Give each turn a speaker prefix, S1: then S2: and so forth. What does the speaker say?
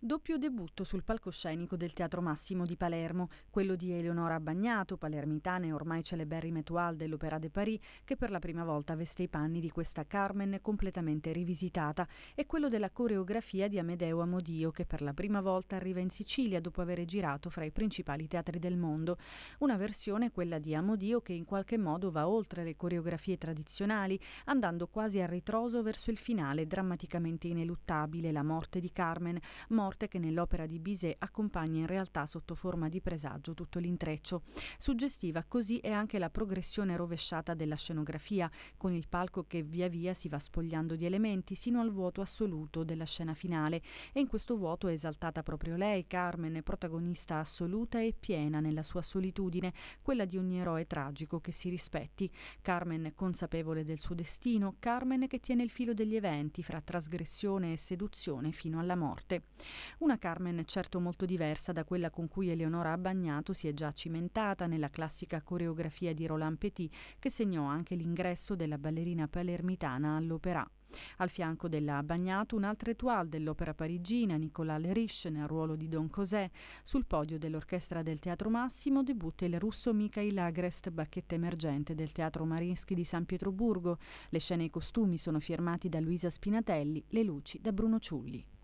S1: Doppio debutto sul palcoscenico del Teatro Massimo di Palermo, quello di Eleonora Bagnato, palermitana e ormai celeberrima étoile dell'Opéra de Paris, che per la prima volta veste i panni di questa Carmen completamente rivisitata, e quello della coreografia di Amedeo Amodio, che per la prima volta arriva in Sicilia dopo aver girato fra i principali teatri del mondo. Una versione, quella di Amodio, che in qualche modo va oltre le coreografie tradizionali, andando quasi a ritroso verso il finale drammaticamente ineluttabile, la morte di Carmen, morte morte che nell'opera di Bizet accompagna in realtà sotto forma di presagio tutto l'intreccio. Suggestiva così è anche la progressione rovesciata della scenografia, con il palco che via via si va spogliando di elementi sino al vuoto assoluto della scena finale e in questo vuoto è esaltata proprio lei, Carmen, protagonista assoluta e piena nella sua solitudine, quella di ogni eroe tragico che si rispetti. Carmen consapevole del suo destino, Carmen che tiene il filo degli eventi fra trasgressione e seduzione fino alla morte. Una Carmen certo molto diversa da quella con cui Eleonora Abbagnato si è già cimentata nella classica coreografia di Roland Petit che segnò anche l'ingresso della ballerina palermitana all'opera. Al fianco della Bagnato un'altra étoile dell'opera parigina, Nicolas Leriche nel ruolo di Don Cosè. Sul podio dell'orchestra del Teatro Massimo debutta il russo Mikhail Agrest, bacchetta emergente del Teatro Marinsky di San Pietroburgo. Le scene e i costumi sono firmati da Luisa Spinatelli, le luci da Bruno Ciulli.